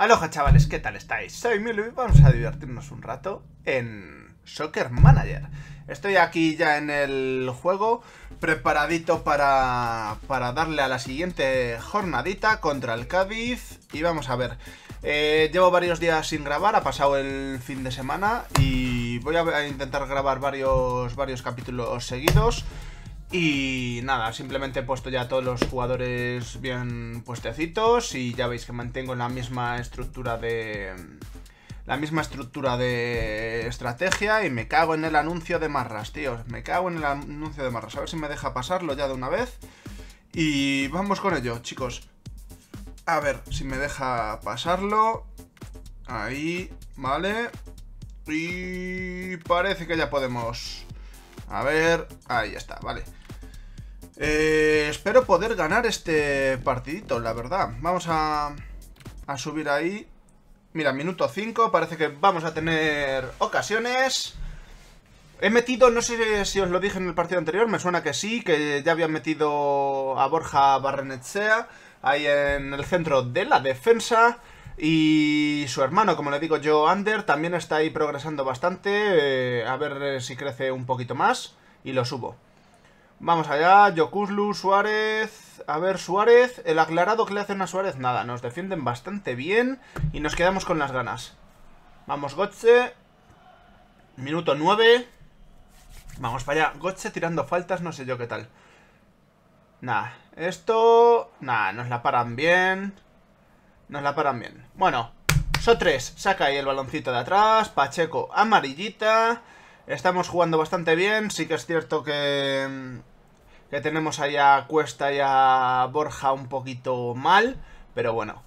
Aloha chavales, ¿qué tal estáis? Soy Milo y vamos a divertirnos un rato en Soccer Manager. Estoy aquí ya en el juego, preparadito para, darle a la siguiente jornadita contra el Cádiz. Y vamos a ver, eh, llevo varios días sin grabar, ha pasado el fin de semana y voy a intentar grabar varios, varios capítulos seguidos. Y nada, simplemente he puesto ya todos los jugadores bien puestecitos y ya veis que mantengo la misma estructura de... La misma estructura de estrategia y me cago en el anuncio de marras, tío. Me cago en el anuncio de marras. A ver si me deja pasarlo ya de una vez. Y vamos con ello, chicos. A ver si me deja pasarlo. Ahí, vale. Y parece que ya podemos... A ver, ahí está, vale. Eh, espero poder ganar este partidito, la verdad. Vamos a, subir ahí. Mira, minuto 5, parece que vamos a tener ocasiones. He metido, no sé si os lo dije en el partido anterior, me suena que sí, que ya había metido a Borja Barrenechea ahí en el centro de la defensa. Y su hermano, como le digo yo, Ander, también está ahí progresando bastante. Eh, a ver si crece un poquito más. Y lo subo. Vamos allá, Yokuslu, Suárez... A ver, Suárez... El aclarado que le hacen a Suárez, nada. Nos defienden bastante bien y nos quedamos con las ganas. Vamos, Gotze. Minuto 9. Vamos para allá. Gotze tirando faltas, no sé yo qué tal. nada esto... nada nos la paran bien. Nos la paran bien. Bueno, Sotres tres saca ahí el baloncito de atrás. Pacheco, amarillita. Estamos jugando bastante bien. Sí que es cierto que mm, que tenemos allá a Cuesta y a Borja un poquito mal, pero bueno.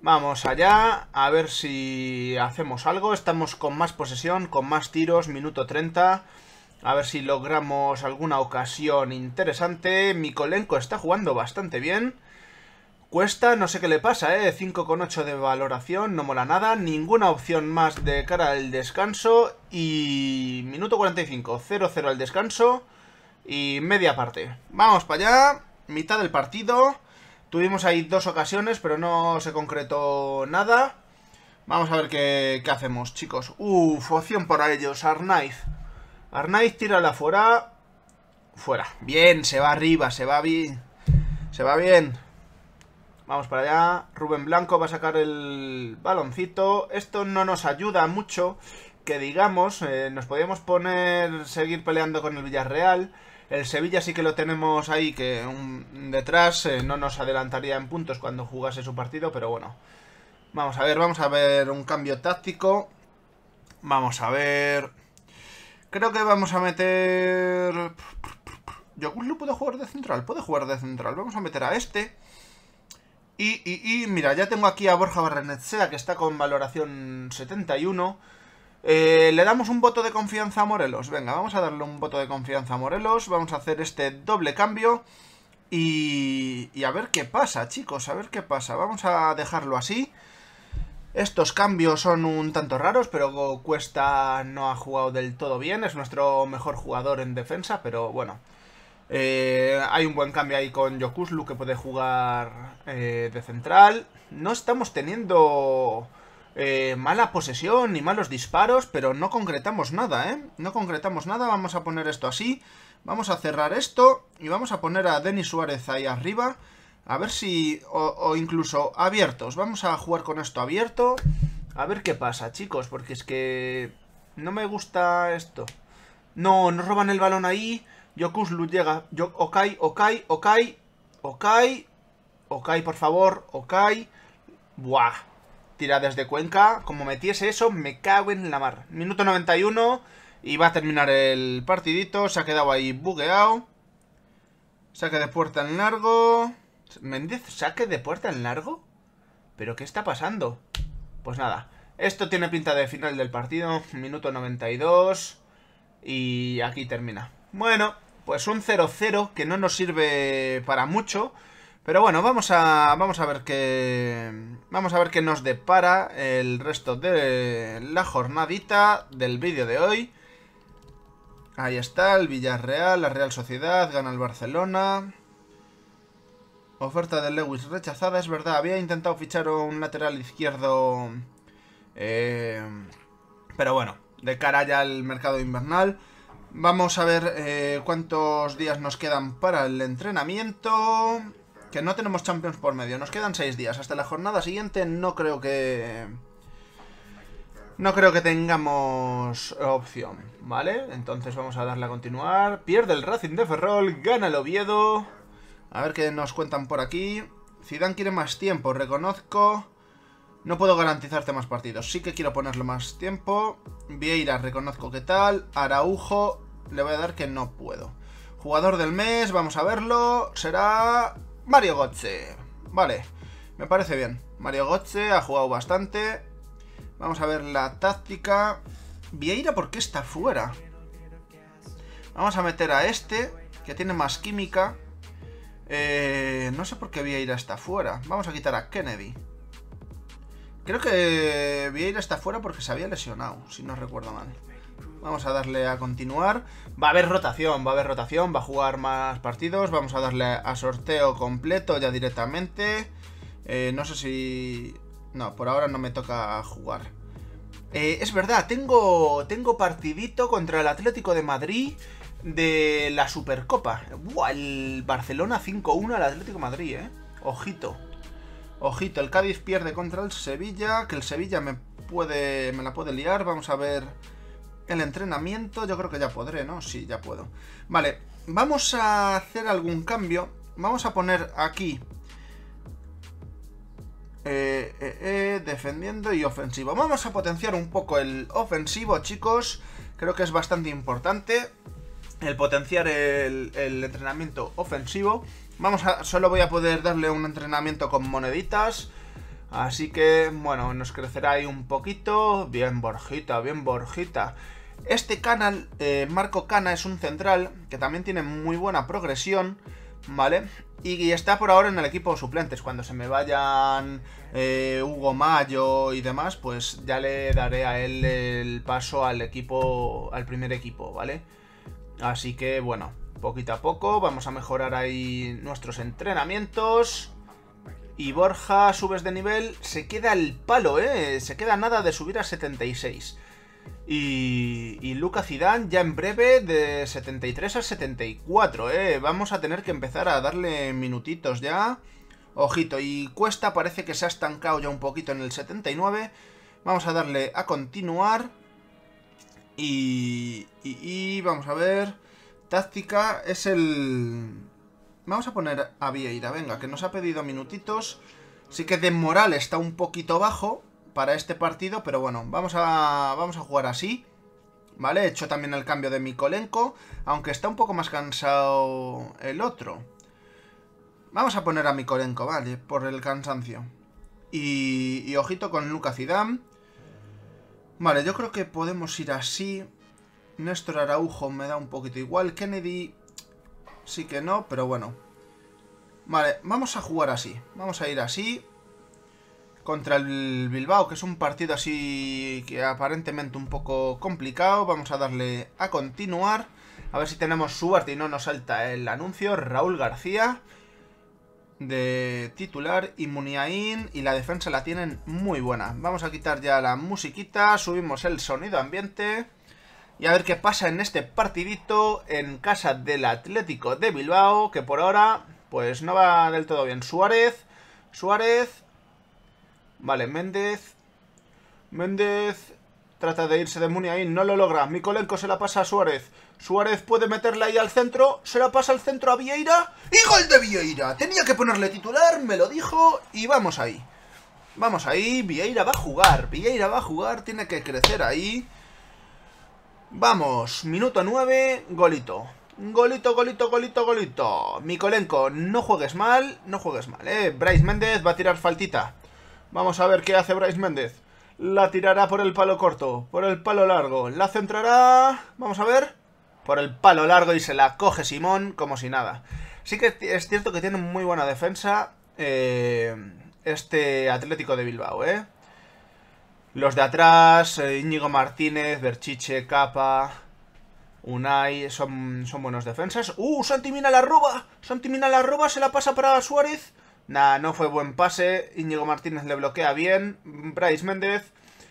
Vamos allá, a ver si hacemos algo. Estamos con más posesión, con más tiros, minuto 30. A ver si logramos alguna ocasión interesante. Mikolenko está jugando bastante bien. Cuesta, no sé qué le pasa, ¿eh? 5,8 de valoración, no mola nada. Ninguna opción más de cara al descanso. Y minuto 45, 0-0 al descanso y media parte. Vamos para allá, mitad del partido. Tuvimos ahí dos ocasiones, pero no se concretó nada. Vamos a ver qué, hacemos, chicos. Uf, opción para ellos, Arnaiz. Arnaiz tírala fuera. Fuera. Bien, se va arriba, se va bien. Se va bien. Vamos para allá. Rubén Blanco va a sacar el baloncito. Esto no nos ayuda mucho, que digamos. Eh, nos podemos poner, seguir peleando con el Villarreal. El Sevilla sí que lo tenemos ahí que detrás, eh, no nos adelantaría en puntos cuando jugase su partido, pero bueno. Vamos a ver, vamos a ver un cambio táctico. Vamos a ver... Creo que vamos a meter... lo puede jugar de central, puede jugar de central. Vamos a meter a este. Y, y, y mira, ya tengo aquí a Borja Barrenetsea que está con valoración 71. Eh, le damos un voto de confianza a Morelos. Venga, vamos a darle un voto de confianza a Morelos. Vamos a hacer este doble cambio. Y, a ver qué pasa, chicos. A ver qué pasa. Vamos a dejarlo así. Estos cambios son un tanto raros, pero Cuesta no ha jugado del todo bien. Es nuestro mejor jugador en defensa, pero bueno. Eh, hay un buen cambio ahí con Yokuslu que puede jugar eh, de central. No estamos teniendo eh, mala posesión y malos disparos, pero no concretamos nada, ¿eh? No concretamos nada, vamos a poner esto así, vamos a cerrar esto y vamos a poner a Denis Suárez ahí arriba, a ver si... o, incluso abiertos, vamos a jugar con esto abierto, a ver qué pasa, chicos, porque es que... no me gusta esto. No, nos roban el balón ahí, Yokuslu llega, Yo, ok, ok, ok, ok, ok, por favor, ok, buah tira desde Cuenca. Como metiese eso, me cago en la mar. Minuto 91 y va a terminar el partidito. Se ha quedado ahí bugueado. Saque de puerta en largo. Méndez, saque de puerta en largo. ¿Pero qué está pasando? Pues nada, esto tiene pinta de final del partido, minuto 92 y aquí termina. Bueno, pues un 0-0 que no nos sirve para mucho, pero bueno, vamos a, vamos a ver qué... Vamos a ver qué nos depara el resto de la jornadita del vídeo de hoy. Ahí está, el Villarreal, la Real Sociedad, gana el Barcelona. Oferta de Lewis rechazada, es verdad. Había intentado fichar un lateral izquierdo... Eh, pero bueno, de cara ya al mercado invernal. Vamos a ver eh, cuántos días nos quedan para el entrenamiento que no tenemos Champions por medio. Nos quedan seis días. Hasta la jornada siguiente no creo que... No creo que tengamos opción, ¿vale? Entonces vamos a darle a continuar. Pierde el Racing de Ferrol, gana el Oviedo. A ver qué nos cuentan por aquí. Zidane quiere más tiempo, reconozco. No puedo garantizarte más partidos. Sí que quiero ponerle más tiempo. Vieira, reconozco que tal. Araujo, le voy a dar que no puedo. Jugador del mes, vamos a verlo. Será... Mario Gotze. Vale, me parece bien. Mario Gotze ha jugado bastante. Vamos a ver la táctica. Vieira, ¿por qué está fuera? Vamos a meter a este, que tiene más química. Eh, no sé por qué Vieira está fuera. Vamos a quitar a Kennedy. Creo que Vieira está fuera porque se había lesionado, si no recuerdo mal. Vamos a darle a continuar. Va a haber rotación, va a haber rotación, va a jugar más partidos. Vamos a darle a sorteo completo ya directamente. Eh, no sé si... No, por ahora no me toca jugar. Eh, es verdad, tengo, tengo partidito contra el Atlético de Madrid de la Supercopa. Buah, el Barcelona 5-1 al Atlético de Madrid, ¿eh? Ojito. Ojito, el Cádiz pierde contra el Sevilla, que el Sevilla me puede me la puede liar. Vamos a ver el entrenamiento yo creo que ya podré, ¿no? Sí, ya puedo. Vale, vamos a hacer algún cambio. Vamos a poner aquí... Eh, eh, eh, defendiendo y ofensivo. Vamos a potenciar un poco el ofensivo, chicos. Creo que es bastante importante el potenciar el, el entrenamiento ofensivo. Vamos a... Solo voy a poder darle un entrenamiento con moneditas Así que, bueno, nos crecerá ahí un poquito. Bien Borjita, bien Borjita. Este canal, eh, Marco Cana, es un central que también tiene muy buena progresión, ¿vale? Y, está por ahora en el equipo de suplentes. Cuando se me vayan eh, Hugo Mayo y demás, pues ya le daré a él el paso al equipo, al primer equipo, ¿vale? Así que, bueno, poquito a poco vamos a mejorar ahí nuestros entrenamientos. Y Borja, subes de nivel, se queda el palo, ¿eh? Se queda nada de subir a 76. Y, y Luca Zidane ya en breve de 73 a 74, ¿eh? Vamos a tener que empezar a darle minutitos ya. Ojito, y Cuesta parece que se ha estancado ya un poquito en el 79. Vamos a darle a continuar. Y, y, y vamos a ver... Táctica es el... Vamos a poner a Vieira, venga, que nos ha pedido minutitos. Sí que de moral está un poquito bajo para este partido, pero bueno, vamos a, vamos a jugar así. ¿Vale? He hecho también el cambio de Mikolenko, aunque está un poco más cansado el otro. Vamos a poner a Mikolenko, ¿vale? Por el cansancio. Y, y ojito con Lucas Zidane. Vale, yo creo que podemos ir así. Néstor Araujo me da un poquito igual. Kennedy sí que no, pero bueno. Vale, vamos a jugar así. Vamos a ir así. Contra el Bilbao, que es un partido así que aparentemente un poco complicado. Vamos a darle a continuar. A ver si tenemos suerte y no nos salta el anuncio. Raúl García de titular y Muniain y la defensa la tienen muy buena. Vamos a quitar ya la musiquita, subimos el sonido ambiente... Y a ver qué pasa en este partidito en casa del Atlético de Bilbao, que por ahora pues no va del todo bien. Suárez, Suárez, vale, Méndez, Méndez trata de irse de Muni ahí, no lo logra. Mikolenko se la pasa a Suárez. Suárez puede meterla ahí al centro, se la pasa al centro a Vieira y gol de Vieira. Tenía que ponerle titular, me lo dijo y vamos ahí. Vamos ahí, Vieira va a jugar, Vieira va a jugar, tiene que crecer ahí. Vamos, minuto 9, golito. Golito, golito, golito, golito. Mikolenko, no juegues mal, no juegues mal, ¿eh? Bryce Méndez va a tirar faltita. Vamos a ver qué hace Bryce Méndez. La tirará por el palo corto, por el palo largo. La centrará... Vamos a ver. Por el palo largo y se la coge Simón como si nada. Sí que es cierto que tiene muy buena defensa eh, este Atlético de Bilbao, ¿eh? Los de atrás, eh, Íñigo Martínez, Berchiche, Capa, Unai, son, son buenos defensas. ¡Uh! Santi Mina la roba. Santi Mina la roba, se la pasa para Suárez. Nah, no fue buen pase. Íñigo Martínez le bloquea bien. Bryce Méndez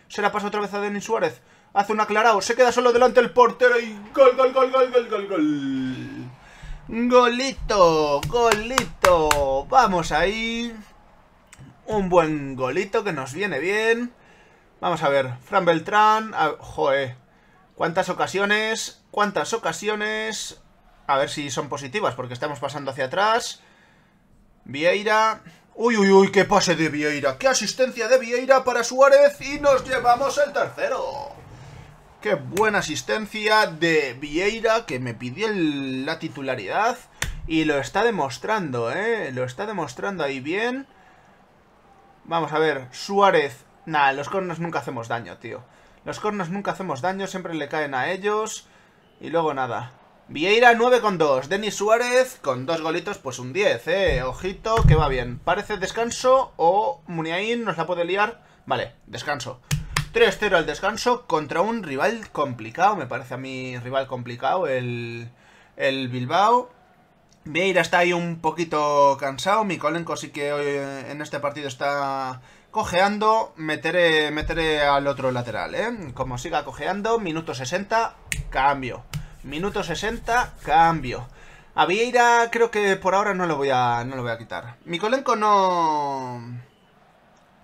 se la pasa otra vez a Denis Suárez. Hace un aclarado, se queda solo delante el portero y gol, gol, gol, gol, gol, gol, gol. Golito, golito. Vamos ahí. Un buen golito que nos viene bien. Vamos a ver, Fran Beltrán, a, cuántas ocasiones, cuántas ocasiones, a ver si son positivas, porque estamos pasando hacia atrás. Vieira, uy, uy, uy, qué pase de Vieira, qué asistencia de Vieira para Suárez y nos llevamos el tercero. Qué buena asistencia de Vieira que me pidió la titularidad y lo está demostrando, ¿eh? Lo está demostrando ahí bien. Vamos a ver, Suárez Nah, los cornos nunca hacemos daño, tío. Los cornos nunca hacemos daño, siempre le caen a ellos. Y luego nada. Vieira 9 con 2. Denis Suárez con dos golitos, pues un 10, eh. Ojito, que va bien. Parece descanso o Muniain nos la puede liar. Vale, descanso. 3-0 al descanso contra un rival complicado, me parece a mí rival complicado, el, el Bilbao. Vieira está ahí un poquito cansado, colenco, sí que hoy eh, en este partido está cojeando, meteré, meteré al otro lateral, ¿eh? Como siga cojeando, minuto 60, cambio. Minuto 60, cambio. A Vieira creo que por ahora no lo voy a, no lo voy a quitar. Mikolenko no...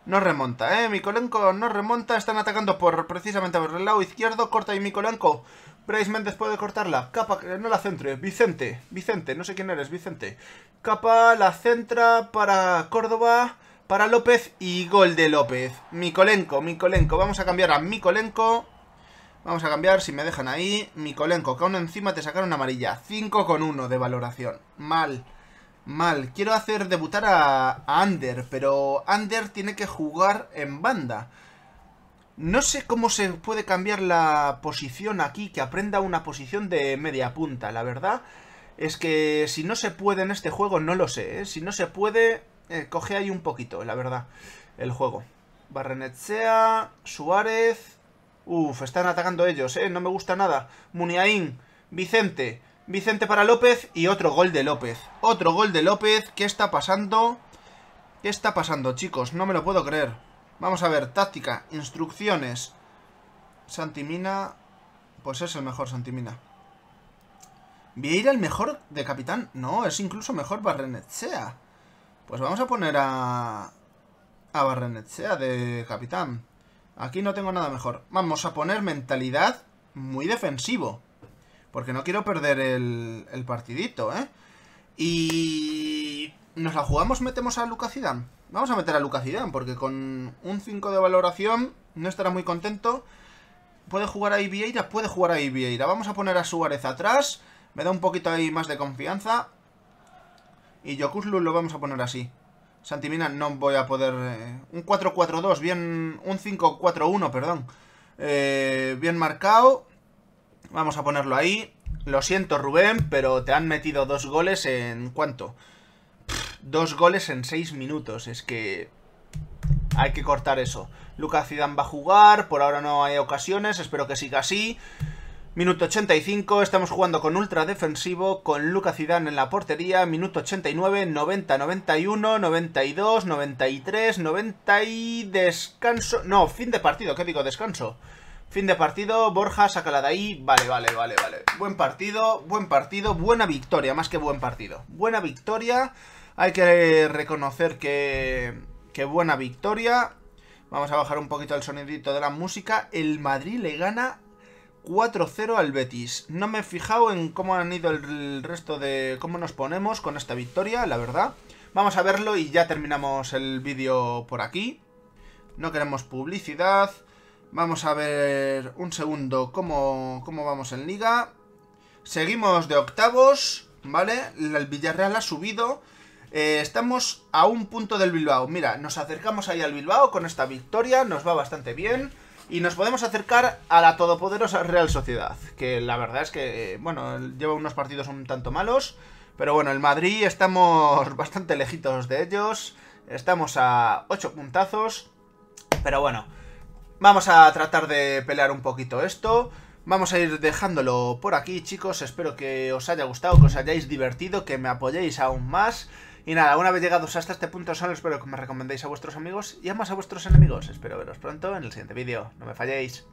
No remonta, ¿eh? Mikolenko no remonta. Están atacando por precisamente por el lado izquierdo. Corta y Mikolenko. Bryce Mendes puede cortarla. Capa, no la centre. Vicente. Vicente, no sé quién eres, Vicente. Capa la centra para Córdoba para López y gol de López. Mikolenko, Mikolenko. Vamos a cambiar a Mikolenko. Vamos a cambiar, si me dejan ahí. Mikolenko, que aún encima te sacaron amarilla. 5 con 1 de valoración. Mal, mal. Quiero hacer debutar a, a Ander, pero Ander tiene que jugar en banda. No sé cómo se puede cambiar la posición aquí, que aprenda una posición de media punta, la verdad. Es que si no se puede en este juego, no lo sé. ¿eh? Si no se puede, eh, coge ahí un poquito, la verdad, el juego. Barrenetsea, Suárez... Uf, están atacando ellos, ¿eh? No me gusta nada. Muniaín, Vicente. Vicente para López y otro gol de López. Otro gol de López. ¿Qué está pasando? ¿Qué está pasando, chicos? No me lo puedo creer. Vamos a ver, táctica, instrucciones. Santimina... Pues es el mejor Santimina. ¿Vieira el mejor de capitán? No, es incluso mejor Barrenetsea. Pues vamos a poner a... A Barrenetsea de capitán. Aquí no tengo nada mejor. Vamos a poner mentalidad muy defensivo. Porque no quiero perder el, el partidito, ¿eh? Y... ¿Nos la jugamos? ¿Metemos a Lucas Zidane? Vamos a meter a Lucas porque con un 5 de valoración no estará muy contento. ¿Puede jugar ahí Vieira? Puede jugar ahí Vieira. Vamos a poner a Suárez atrás. Me da un poquito ahí más de confianza. Y Yokuslu lo vamos a poner así. Santimina no voy a poder... Eh, un 4-4-2, bien... Un 5-4-1, perdón. Eh, bien marcado. Vamos a ponerlo ahí. Lo siento, Rubén, pero te han metido dos goles en... ¿Cuánto? dos goles en seis minutos. Es que... Hay que cortar eso. Lucas Zidane va a jugar. Por ahora no hay ocasiones. Espero que siga así. Minuto 85, estamos jugando con ultra defensivo, con Lucas Zidane en la portería. Minuto 89, 90, 91, 92, 93, 90 y descanso. No, fin de partido, ¿qué digo? Descanso. Fin de partido, Borja, sácala de ahí. Vale, vale, vale, vale. Buen partido, buen partido, buena victoria, más que buen partido. Buena victoria, hay que reconocer que, que buena victoria. Vamos a bajar un poquito el sonidito de la música. El Madrid le gana 4-0 al Betis. No me he fijado en cómo han ido el resto de... cómo nos ponemos con esta victoria, la verdad. Vamos a verlo y ya terminamos el vídeo por aquí. No queremos publicidad. Vamos a ver un segundo cómo, cómo vamos en liga. Seguimos de octavos, ¿vale? El Villarreal ha subido. Eh, estamos a un punto del Bilbao. Mira, nos acercamos ahí al Bilbao con esta victoria. Nos va bastante bien. Y nos podemos acercar a la todopoderosa Real Sociedad, que la verdad es que, bueno, lleva unos partidos un tanto malos, pero bueno, el Madrid estamos bastante lejitos de ellos, estamos a 8 puntazos, pero bueno, vamos a tratar de pelear un poquito esto. Vamos a ir dejándolo por aquí, chicos. Espero que os haya gustado, que os hayáis divertido, que me apoyéis aún más. Y nada, una vez llegados hasta este punto, solo espero que me recomendéis a vuestros amigos y más a vuestros enemigos. Espero veros pronto en el siguiente vídeo. No me falléis.